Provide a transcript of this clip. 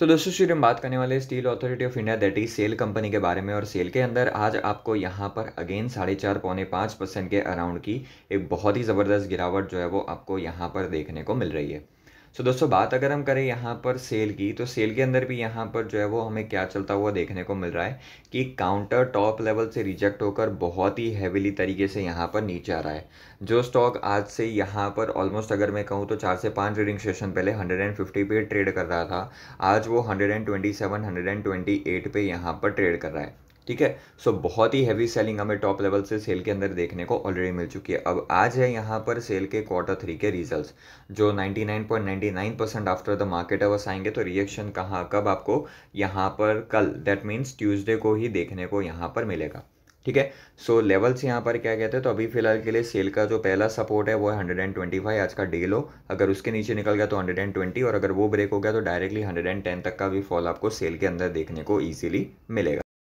तो दोस्तों शुरू हम बात करने वाले steel authority of India that is SAIL company के बारे में और सेल के अंदर आज आपको यहाँ पर अगेन साढ़े चार पौने पाँच परसेंट के अराउंड की एक बहुत ही ज़बरदस्त गिरावट जो है वो आपको यहाँ पर देखने को मिल रही है सो so, दोस्तों बात अगर हम करें यहाँ पर सेल की तो सेल के अंदर भी यहाँ पर जो है वो हमें क्या चलता हुआ देखने को मिल रहा है कि काउंटर टॉप लेवल से रिजेक्ट होकर बहुत ही हैविली तरीके से यहाँ पर नीचे आ रहा है जो स्टॉक आज से यहाँ पर ऑलमोस्ट अगर मैं कहूँ तो चार से पाँच रीडिंग सेशन पहले हंड्रेड एंड फिफ्टी पे ट्रेड कर रहा था आज वो hundred and twenty seven hundred and twenty eight पे यहाँ पर ट्रेड कर रहा है ठीक है सो so, बहुत ही हैवी सेलिंग हमें टॉप लेवल से सेल के अंदर देखने को ऑलरेडी मिल चुकी है अब आज है यहाँ पर सेल के क्वार्टर थ्री के रिजल्ट्स जो 99.99 percent after the market hours आएंगे तो रिएक्शन कहाँ कब आपको यहाँ पर कल दैट मीन्स ट्यूजडे को ही देखने को यहाँ पर मिलेगा ठीक है सो लेवल्स यहाँ पर क्या कहते हैं तो अभी फिलहाल के लिए सेल का जो पहला सपोर्ट है वो है फाइव आज का डे लो अगर उसके नीचे निकल गया तो 120 और अगर वो ब्रेक हो गया तो डायरेक्टली 110 तक का भी फॉल आपको सेल के अंदर देखने को ईजिली मिलेगा